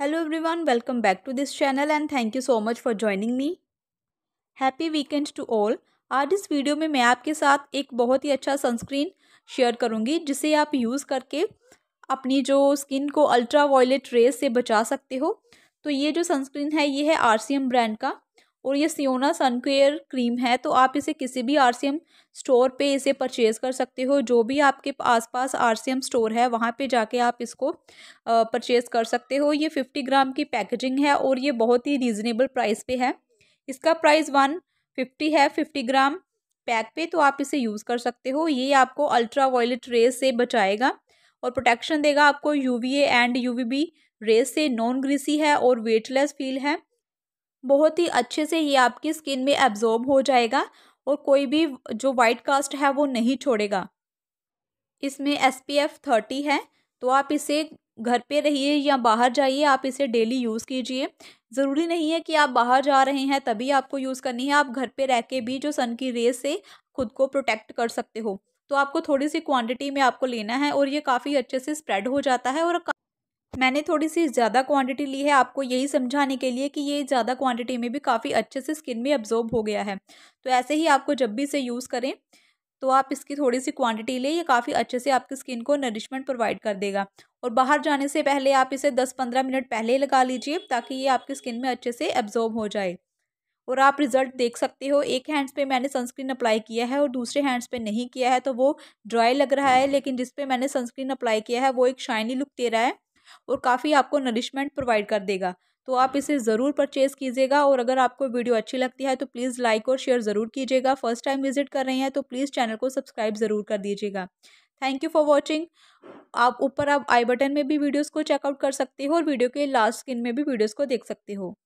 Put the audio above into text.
hello everyone welcome back to this channel and thank you so much for joining me happy weekend to all आज इस video में मैं आपके साथ एक बहुत ही अच्छा सनस्क्रीन शेयर करूंगी जिसे आप यूज़ करके अपनी जो स्किन को अल्ट्रा वायलेट रेस से बचा सकते हो तो ये जो सनस्क्रीन है ये है आर ब्रांड का और ये सियोना सनकेयर क्रीम है तो आप इसे किसी भी आरसीएम स्टोर पे इसे परचेज़ कर सकते हो जो भी आपके आसपास आरसीएम स्टोर है वहाँ पे जाके आप इसको परचेज़ कर सकते हो ये फिफ्टी ग्राम की पैकेजिंग है और ये बहुत ही रीज़नेबल प्राइस पे है इसका प्राइस वन फिफ्टी है फिफ्टी ग्राम पैक पे तो आप इसे यूज़ कर सकते हो ये आपको अल्ट्रा वायलेट रेस से बचाएगा और प्रोटेक्शन देगा आपको यू एंड यू रेस से नॉन ग्रीसी है और वेटलेस फील है बहुत ही अच्छे से ये आपकी स्किन में एब्जॉर्ब हो जाएगा और कोई भी जो वाइट कास्ट है वो नहीं छोड़ेगा इसमें एस पी एफ थर्टी है तो आप इसे घर पे रहिए या बाहर जाइए आप इसे डेली यूज़ कीजिए ज़रूरी नहीं है कि आप बाहर जा रहे हैं तभी आपको यूज़ करनी है आप घर पे रह के भी जो सन की रेज से खुद को प्रोटेक्ट कर सकते हो तो आपको थोड़ी सी क्वांटिटी में आपको लेना है और ये काफ़ी अच्छे से स्प्रेड हो जाता है और मैंने थोड़ी सी ज़्यादा क्वांटिटी ली है आपको यही समझाने के लिए कि ये ज़्यादा क्वांटिटी में भी काफ़ी अच्छे से स्किन में अब्जॉर्ब हो गया है तो ऐसे ही आपको जब भी इसे यूज़ करें तो आप इसकी थोड़ी सी क्वांटिटी लें ये काफ़ी अच्छे से आपकी स्किन को नरिशमेंट प्रोवाइड कर देगा और बाहर जाने से पहले आप इसे दस पंद्रह मिनट पहले लगा लीजिए ताकि ये आपकी स्किन में अच्छे से एब्जॉर्ब हो जाए और आप रिज़ल्ट देख सकते हो एक हैंड्स पे मैंने सनस्क्रीन अप्लाई किया है और दूसरे हैंड्स पे नहीं किया है तो वो ड्राई लग रहा है लेकिन जिस पे मैंने सनस्क्रीन अप्लाई किया है वो एक शाइनी लुक दे रहा है और काफ़ी आपको नरिशमेंट प्रोवाइड कर देगा तो आप इसे ज़रूर परचेज़ कीजिएगा और अगर आपको वीडियो अच्छी लगती है तो प्लीज़ लाइक और शेयर ज़रूर कीजिएगा फर्स्ट टाइम विजिट कर रहे हैं तो प्लीज़ चैनल को सब्सक्राइब ज़रूर कर दीजिएगा थैंक यू फॉर वॉचिंग आप ऊपर आप आई बटन में भी वीडियोज़ को चेकआउट कर सकते हो और वीडियो के लास्ट स्क्रीन में भी वीडियोज़ को देख सकते हो